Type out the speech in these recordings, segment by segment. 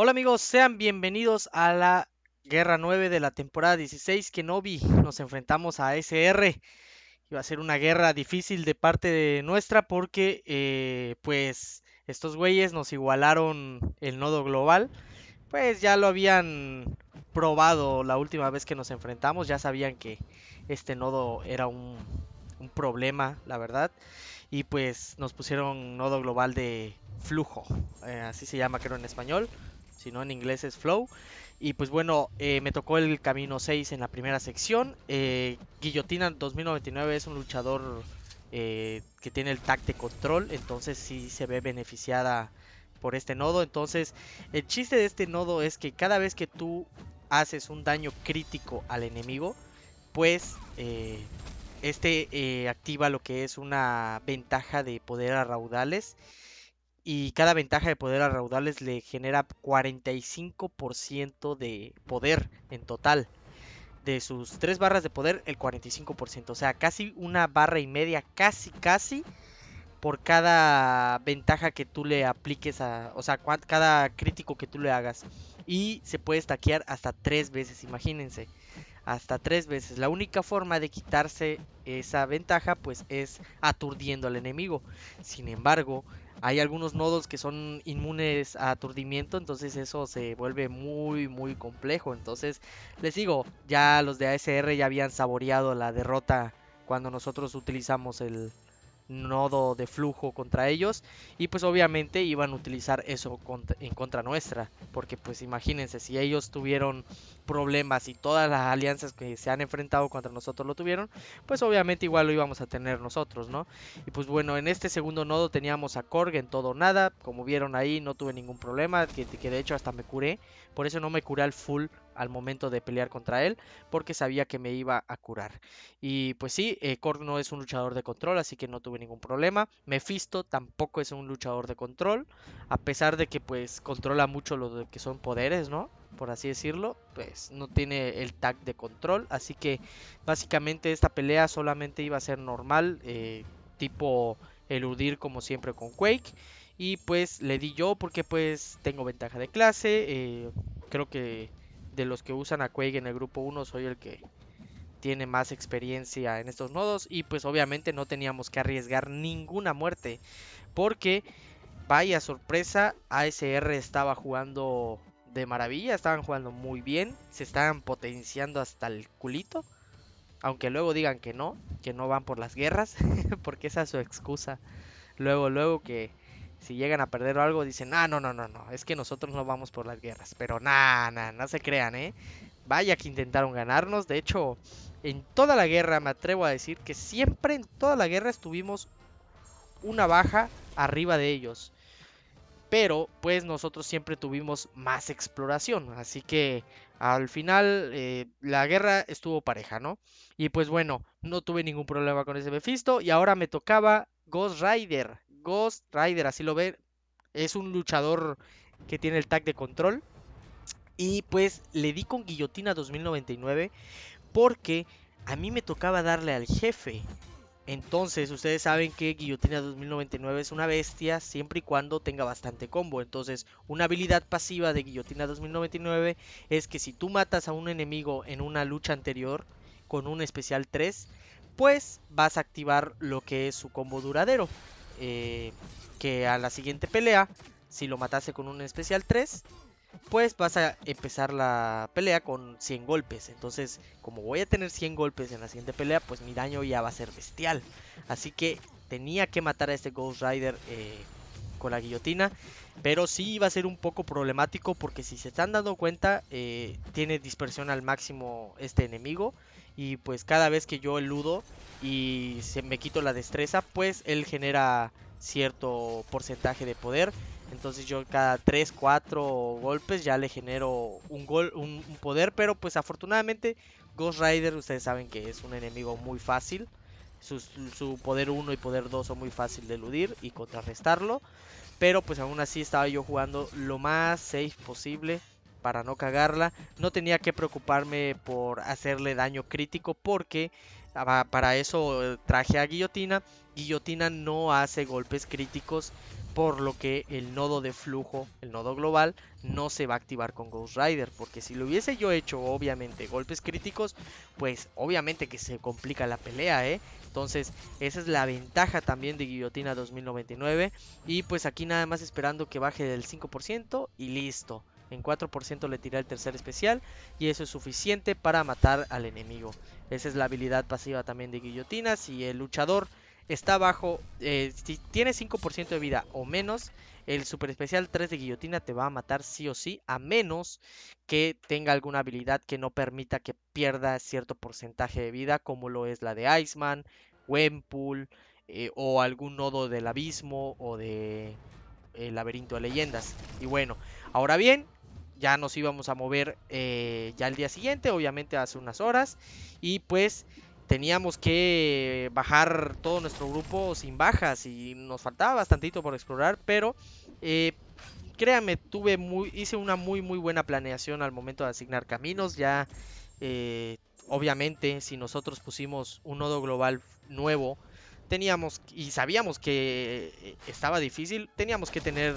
Hola amigos, sean bienvenidos a la Guerra 9 de la temporada 16 que no vi. Nos enfrentamos a SR. Iba a ser una guerra difícil de parte de nuestra porque eh, pues estos güeyes nos igualaron el nodo global. Pues ya lo habían probado la última vez que nos enfrentamos. Ya sabían que este nodo era un, problema, la verdad. Y pues nos pusieron nodo global de flujo. Eh, así se llama creo en español si no en inglés es flow. Y pues bueno, eh, me tocó el camino 6 en la primera sección. Eh, Guillotina 2099 es un luchador eh, que tiene el tacto de control, entonces si se ve beneficiada por este nodo. Entonces, el chiste de este nodo es que cada vez que tú haces un daño crítico al enemigo, pues este activa lo que es una ventaja de poder a raudales y cada ventaja de poder a Raudales le genera 45% de poder en total. De sus tres barras de poder, el 45%. O sea, casi una barra y media, casi, casi, por cada ventaja que tú le apliques a... O sea, cada crítico que tú le hagas. Y se puede stackear hasta tres veces, imagínense. Hasta tres veces. La única forma de quitarse esa ventaja, pues, es aturdiendo al enemigo. Sin embargo, hay algunos nodos que son inmunes a aturdimiento, entonces eso se vuelve muy, muy complejo. Entonces, les digo, ya los de ASR ya habían saboreado la derrota cuando nosotros utilizamos el, nodo de flujo contra ellos y pues obviamente iban a utilizar eso en contra nuestra porque pues imagínense si ellos tuvieron problemas y todas las alianzas que se han enfrentado contra nosotros lo tuvieron pues obviamente igual lo íbamos a tener nosotros no y pues bueno en este segundo nodo teníamos a Korg en todo nada como vieron ahí no tuve ningún problema que, que de hecho hasta me curé por eso no me curé al full al momento de pelear contra él porque sabía que me iba a curar. Y pues sí, eh, Korg no es un luchador de control, así que no tuve ningún problema. Mephisto tampoco es un luchador de control, a pesar de que pues controla mucho lo de que son poderes, ¿no? Por así decirlo, pues no tiene el tag de control, así que básicamente esta pelea solamente iba a ser normal, eh, tipo eludir como siempre con Quake. Y pues le di yo porque pues tengo ventaja de clase. Eh, creo que de los que usan a Quake en el grupo 1 soy el que tiene más experiencia en estos nodos y pues obviamente no teníamos que arriesgar ninguna muerte porque vaya sorpresa ASR estaba jugando de maravilla, estaban jugando muy bien, se estaban potenciando hasta el culito, aunque luego digan que no, que no van por las guerras, porque esa es su excusa. Luego, luego que si llegan a perder algo, dicen, ah, no, no, no, no, es que nosotros no vamos por las guerras. Pero nada, nada, no se crean, ¿eh? Vaya que intentaron ganarnos. De hecho, en toda la guerra, me atrevo a decir que siempre en toda la guerra estuvimos una baja arriba de ellos. Pero, pues nosotros siempre tuvimos más exploración. Así que al final eh, la guerra estuvo pareja, ¿no? Y pues bueno, no tuve ningún problema con ese Mephisto. Y ahora me tocaba Ghost Rider. Ghost Rider, así lo ve. Es un luchador que tiene el tag de control. Y pues le di con guillotina 2099 porque a mí me tocaba darle al jefe. Entonces, ustedes saben que Guillotina 2099 es una bestia siempre y cuando tenga bastante combo. Entonces, una habilidad pasiva de Guillotina 2099 es que si tú matas a un enemigo en una lucha anterior con un especial 3, pues vas a activar lo que es su combo duradero. Eh, que a la siguiente pelea, si lo matase con un especial 3, pues vas a empezar la pelea con 100 golpes. Entonces, como voy a tener 100 golpes en la siguiente pelea, pues mi daño ya va a ser bestial. Así que tenía que matar a este Ghost Rider eh, con la guillotina. Pero sí iba a ser un poco problemático porque si se están dando cuenta, eh, tiene dispersión al máximo este enemigo. Y pues cada vez que yo eludo y se me quito la destreza, pues él genera cierto porcentaje de poder. Entonces yo cada 3, 4 golpes ya le genero un, gol, un, poder. Pero pues afortunadamente Ghost Rider ustedes saben que es un enemigo muy fácil. Su, su poder 1 y poder 2 son muy fácil de eludir y contrarrestarlo. Pero pues aún así estaba yo jugando lo más safe posible para no cagarla. No tenía que preocuparme por hacerle daño crítico porque ah, para eso eh, traje a Guillotina. Guillotina no hace golpes críticos por lo que el nodo de flujo, el nodo global, no se va a activar con Ghost Rider. Porque si lo hubiese yo hecho, obviamente, golpes críticos, pues obviamente que se complica la pelea, ¿eh? Entonces, esa es la ventaja también de Guillotina 2099. Y pues aquí nada más esperando que baje del 5% y listo. En 4% le tira el tercer especial y eso es suficiente para matar al enemigo. Esa es la habilidad pasiva también de guillotina. Si el luchador está bajo, eh, si tiene 5% de vida o menos, el super especial 3 de guillotina te va a matar sí o sí, a menos que tenga alguna habilidad que no permita que pierda cierto porcentaje de vida, como lo es la de Iceman, Wempool, eh, o algún nodo del abismo o de el eh, laberinto de leyendas. Y bueno, ahora bien, ya nos íbamos a mover eh, ya el día siguiente, obviamente hace unas horas. Y pues teníamos que bajar todo nuestro grupo sin bajas y nos faltaba bastantito por explorar, pero... Eh, créame, tuve muy, hice una muy muy buena planeación al momento de asignar caminos. Ya eh, obviamente si nosotros pusimos un nodo global nuevo teníamos y sabíamos que eh, estaba difícil, teníamos que tener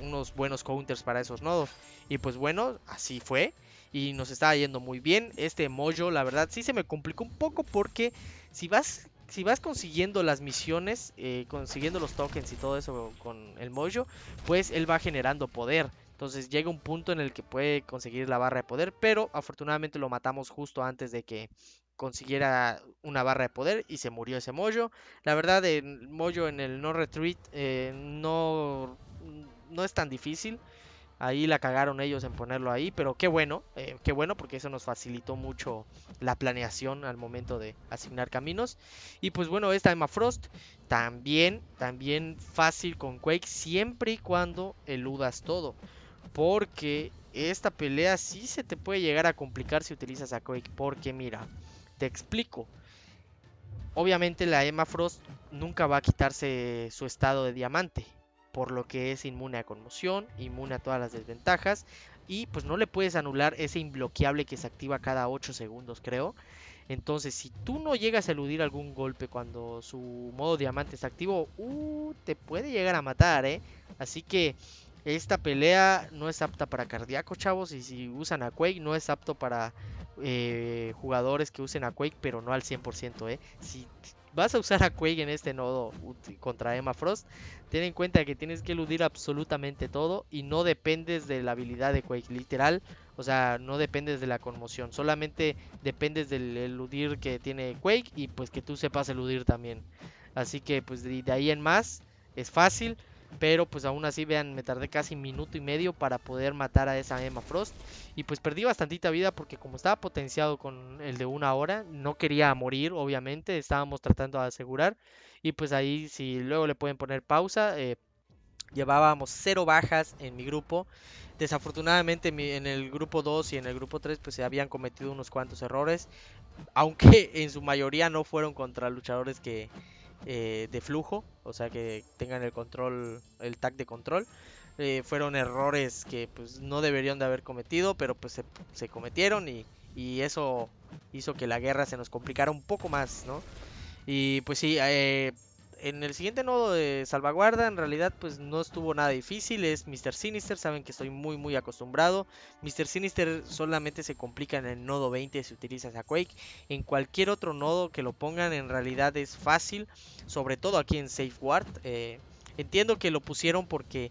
unos buenos counters para esos nodos. Y pues bueno, así fue. Y nos estaba yendo muy bien. Este Mojo, la verdad, sí se me complicó un poco porque si vas, si vas consiguiendo las misiones, eh, consiguiendo los tokens y todo eso con el Mojo, pues él va generando poder. Entonces llega un punto en el que puede conseguir la barra de poder, pero afortunadamente lo matamos justo antes de que consiguiera una barra de poder y se murió ese mollo. La verdad, el mollo en el no retreat eh, no, no es tan difícil. Ahí la cagaron ellos en ponerlo ahí, pero qué bueno, eh, qué bueno porque eso nos facilitó mucho la planeación al momento de asignar caminos. Y pues bueno, esta Emma Frost también, también fácil con Quake siempre y cuando eludas todo. Porque esta pelea sí se te puede llegar a complicar si utilizas a Quake. Porque mira, te explico. Obviamente la Emma Frost nunca va a quitarse su estado de diamante. Por lo que es inmune a conmoción, inmune a todas las desventajas. Y pues no le puedes anular ese imbloqueable que se activa cada 8 segundos, creo. Entonces, si tú no llegas a eludir algún golpe cuando su modo diamante está activo, uh, te puede llegar a matar, ¿eh? Así que esta pelea no es apta para cardíaco, chavos. Y si usan a Quake, no es apto para eh, jugadores que usen a Quake, pero no al 100%. ¿eh? Si vas a usar a Quake en este nodo contra Emma Frost, ten en cuenta que tienes que eludir absolutamente todo y no dependes de la habilidad de Quake, literal. O sea, no dependes de la conmoción, solamente dependes del eludir que tiene Quake y pues que tú sepas eludir también. Así que pues de ahí en más es fácil. Pero pues aún así, vean, me tardé casi minuto y medio para poder matar a esa Emma Frost. Y pues perdí bastantita vida porque como estaba potenciado con el de una hora, no quería morir, obviamente. Estábamos tratando de asegurar. Y pues ahí, si luego le pueden poner pausa, eh, llevábamos cero bajas en mi grupo. Desafortunadamente en el grupo 2 y en el grupo 3 pues se habían cometido unos cuantos errores, aunque en su mayoría no fueron contra luchadores que, eh, de flujo, o sea que tengan el control, el tag de control. Eh, fueron errores que pues no deberían de haber cometido, pero pues se, cometieron y, eso hizo que la guerra se nos complicara un poco más, ¿no? Y pues sí, eh, en el siguiente nodo de salvaguarda, en realidad, pues no estuvo nada difícil. Es Mr. Sinister, saben que estoy muy, muy acostumbrado. Mr. Sinister solamente se complica en el nodo 20 si utilizas a Quake. En cualquier otro nodo que lo pongan, en realidad es fácil, sobre todo aquí en Safeguard. Eh, entiendo que lo pusieron porque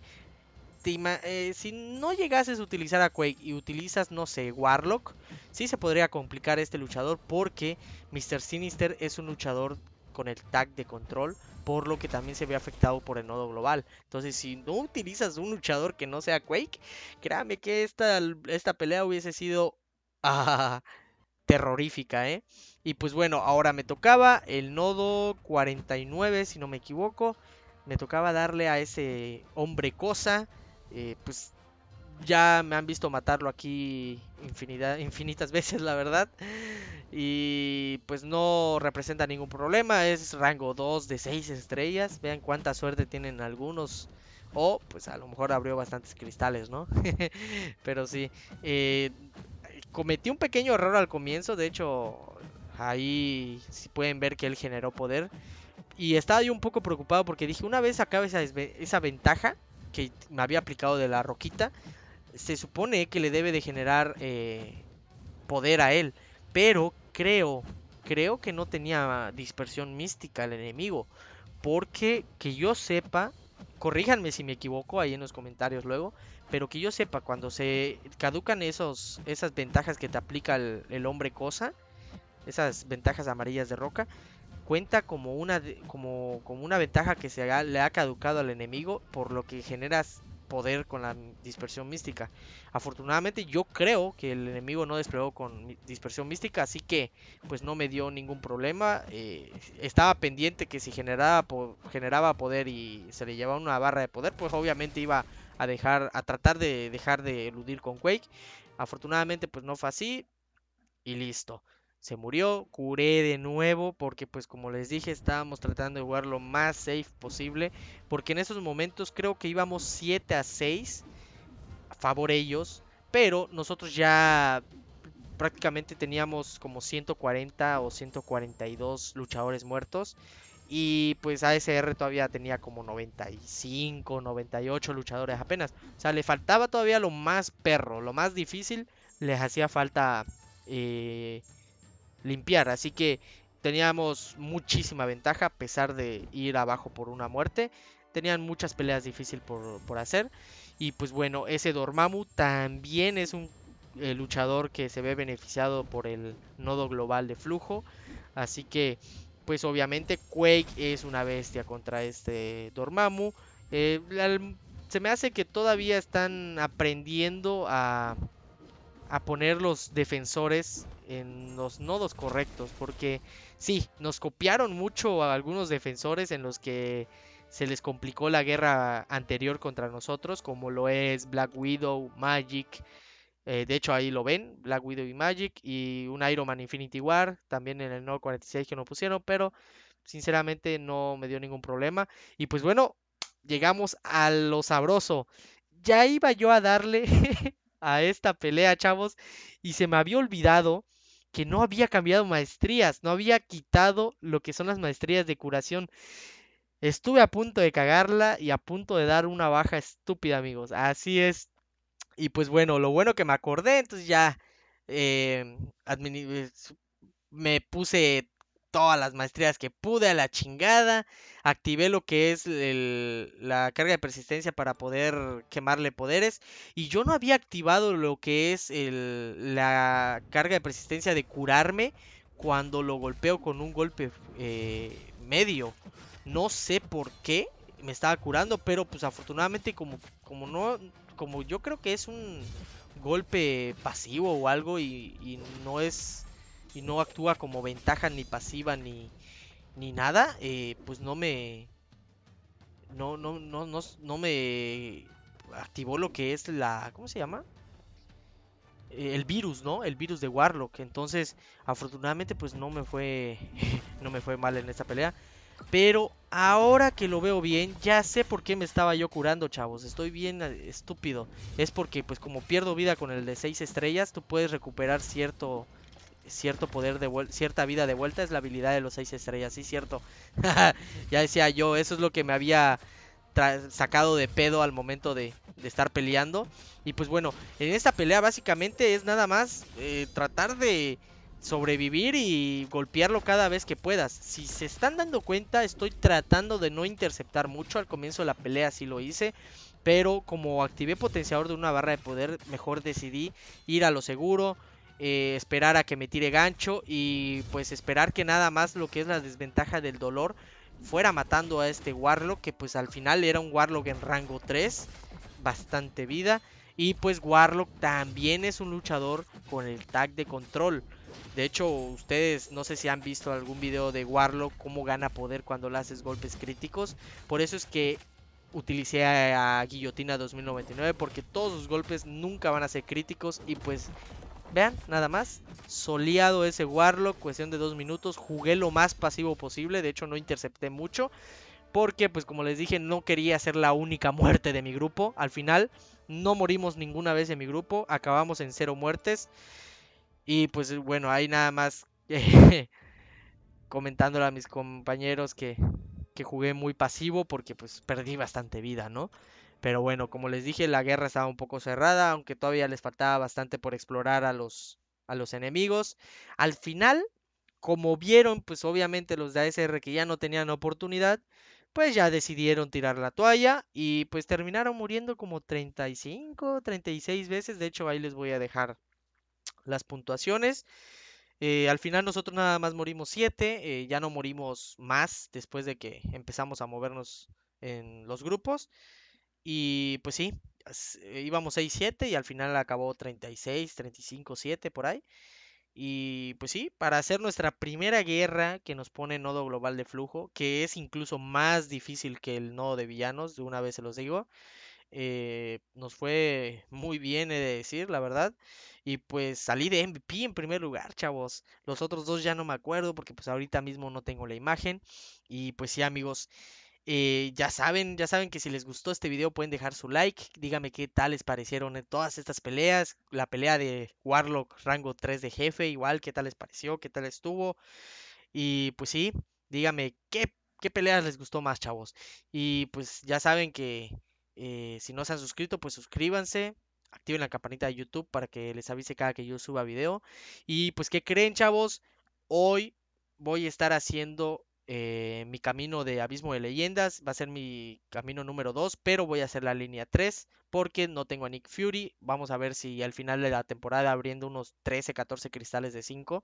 eh, si no llegases a utilizar a Quake y utilizas, no sé, Warlock, sí se podría complicar este luchador porque Mr. Sinister es un luchador con el tag de control por lo que también se ve afectado por el nodo global. Entonces, si no utilizas un luchador que no sea Quake, créame que esta, esta pelea hubiese sido ah, terrorífica, ¿eh? Y pues bueno, ahora me tocaba el nodo 49, si no me equivoco. Me tocaba darle a ese hombre cosa. Eh, pues ya me han visto matarlo aquí infinidad, infinitas veces, la verdad. Y pues no representa ningún problema. Es rango 2 de 6 estrellas. Vean cuánta suerte tienen algunos. O pues a lo mejor abrió bastantes cristales, ¿no? Pero sí. Eh, cometí un pequeño error al comienzo. De hecho, ahí si pueden ver que él generó poder. Y estaba yo un poco preocupado porque dije, una vez acabe esa, esa ventaja que me había aplicado de la roquita, se supone que le debe de generar eh, poder a él. Pero creo, creo que no tenía dispersión mística el enemigo. Porque que yo sepa, corríjanme si me equivoco ahí en los comentarios luego, pero que yo sepa, cuando se caducan esos, esas ventajas que te aplica el, hombre cosa, esas ventajas amarillas de roca, cuenta como una, como, como una ventaja que se le ha caducado al enemigo, por lo que generas poder con la dispersión mística. Afortunadamente yo creo que el enemigo no desplegó con dispersión mística, así que pues no me dio ningún problema. Eh, estaba pendiente que si generaba, generaba poder y se le llevaba una barra de poder, pues obviamente iba a dejar, a tratar de dejar de eludir con Quake. Afortunadamente pues no fue así y listo se murió, curé de nuevo porque pues como les dije estábamos tratando de jugar lo más safe posible porque en esos momentos creo que íbamos 7 a 6 a favor ellos, pero nosotros ya prácticamente teníamos como 140 o 142 luchadores muertos y pues ASR todavía tenía como 95, 98 luchadores apenas, o sea, le faltaba todavía lo más perro, lo más difícil, les hacía falta eh, limpiar. Así que teníamos muchísima ventaja a pesar de ir abajo por una muerte. Tenían muchas peleas difíciles por, hacer. Y pues bueno, ese Dormammu también es un eh, luchador que se ve beneficiado por el nodo global de flujo. Así que pues obviamente Quake es una bestia contra este Dormammu. Eh, se me hace que todavía están aprendiendo a, a poner los defensores en los nodos correctos, porque sí, nos copiaron mucho a algunos defensores en los que se les complicó la guerra anterior contra nosotros, como lo es Black Widow, Magic, eh, de hecho ahí lo ven, Black Widow y Magic, y un Iron Man Infinity War, también en el nodo 46 que no pusieron, pero sinceramente no me dio ningún problema. Y pues bueno, llegamos a lo sabroso. Ya iba yo a darle a esta pelea, chavos, y se me había olvidado que no había cambiado maestrías, no había quitado lo que son las maestrías de curación. Estuve a punto de cagarla y a punto de dar una baja estúpida, amigos. Así es. Y pues bueno, lo bueno que me acordé, entonces ya em, me puse todas las maestrías que pude a la chingada. Activé lo que es la carga de persistencia para poder quemarle poderes. Y yo no había activado lo que es la carga de persistencia de curarme cuando lo golpeo con un golpe eh, medio. No sé por qué me estaba curando, pero pues afortunadamente como, como no, como yo creo que es un golpe pasivo o algo y, y no es y no actúa como ventaja ni pasiva ni, ni nada, eh, pues no me... No, no, no, no, no me activó lo que es la... ¿Cómo se llama? Eh, el virus, ¿no? El virus de Warlock. Entonces, afortunadamente, pues no me fue. no me fue mal en esta pelea. Pero ahora que lo veo bien, ya sé por qué me estaba yo curando, chavos. Estoy bien eh, estúpido. Es porque, pues, como pierdo vida con el de 6 estrellas, tú puedes recuperar cierto cierto poder de vuelta, cierta vida de vuelta es la habilidad de los seis estrellas, sí, cierto. ya decía yo, eso es lo que me había sacado de pedo al momento de, estar peleando. Y pues bueno, en esta pelea básicamente es nada más eh, tratar de sobrevivir y golpearlo cada vez que puedas. Si se están dando cuenta, estoy tratando de no interceptar mucho al comienzo de la pelea, si lo hice. Pero como activé potenciador de una barra de poder, mejor decidí ir a lo seguro eh, esperar a que me tire gancho y pues esperar que nada más lo que es la desventaja del dolor fuera matando a este Warlock, que pues al final era un Warlock en rango 3, bastante vida. Y pues Warlock también es un luchador con el tag de control. De hecho, ustedes no sé si han visto algún video de Warlock, cómo gana poder cuando le haces golpes críticos. Por eso es que utilicé a Guillotina 2099 porque todos sus golpes nunca van a ser críticos y pues Vean, nada más. Soleado ese Warlock, cuestión de dos minutos. Jugué lo más pasivo posible, de hecho no intercepté mucho. Porque, pues como les dije, no quería ser la única muerte de mi grupo. Al final, no morimos ninguna vez en mi grupo. Acabamos en cero muertes. Y pues bueno, ahí nada más comentándolo a mis compañeros que, que jugué muy pasivo porque pues perdí bastante vida, ¿no? Pero bueno, como les dije, la guerra estaba un poco cerrada, aunque todavía les faltaba bastante por explorar a los, a los enemigos. Al final, como vieron, pues obviamente los de ASR que ya no tenían oportunidad, pues ya decidieron tirar la toalla y pues terminaron muriendo como 35, 36 veces. De hecho, ahí les voy a dejar las puntuaciones. Eh, al final nosotros nada más morimos 7, eh, ya no morimos más después de que empezamos a movernos en los grupos. Y pues sí, eh, íbamos 6-7 y al final acabó 36, 35, 7 por ahí. Y pues sí, para hacer nuestra primera guerra que nos pone nodo global de flujo, que es incluso más difícil que el nodo de villanos, de una vez se los digo, eh, nos fue muy bien, he de decir, la verdad. Y pues salí de MVP en primer lugar, chavos. Los otros dos ya no me acuerdo porque pues ahorita mismo no tengo la imagen. Y pues sí, amigos, eh, ya saben, ya saben que si les gustó este video pueden dejar su like. Díganme qué tal les parecieron en eh, todas estas peleas. La pelea de Warlock rango 3 de jefe, igual, qué tal les pareció, qué tal estuvo. Y pues sí, díganme qué, qué peleas les gustó más, chavos. Y pues ya saben que eh, si no se han suscrito, pues suscríbanse activen la campanita de YouTube para que les avise cada que yo suba video. Y pues, ¿qué creen, chavos? Hoy voy a estar haciendo eh, mi camino de Abismo de Leyendas, va a ser mi camino número 2, pero voy a hacer la línea 3 porque no tengo a Nick Fury. Vamos a ver si al final de la temporada abriendo unos 13, 14 cristales de 5.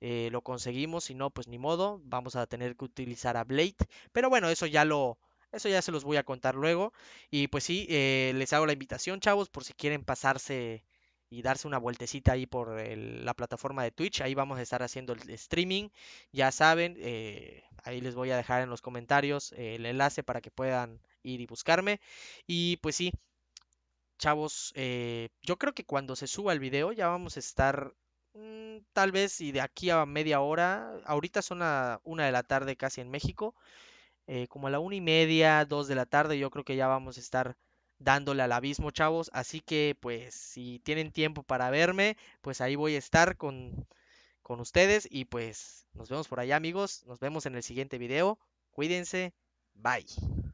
Eh, lo conseguimos, si no, pues ni modo, vamos a tener que utilizar a Blade, pero bueno, eso ya lo, eso ya se los voy a contar luego, y pues sí, eh, les hago la invitación, chavos, por si quieren pasarse y darse una vueltecita ahí por la plataforma de Twitch. Ahí vamos a estar haciendo el streaming. Ya saben, eh, ahí les voy a dejar en los comentarios eh, el enlace para que puedan ir y buscarme. Y pues sí, chavos, eh, yo creo que cuando se suba el video ya vamos a estar mm, tal vez y de aquí a media hora. Ahorita son a una de la tarde casi en México. como a la una y media, dos de la tarde, yo creo que ya vamos a estar dándole al abismo, chavos. Así que, pues, si tienen tiempo para verme, pues ahí voy a estar con, con ustedes. Y pues, nos vemos por allá, amigos. Nos vemos en el siguiente video. Cuídense. Bye.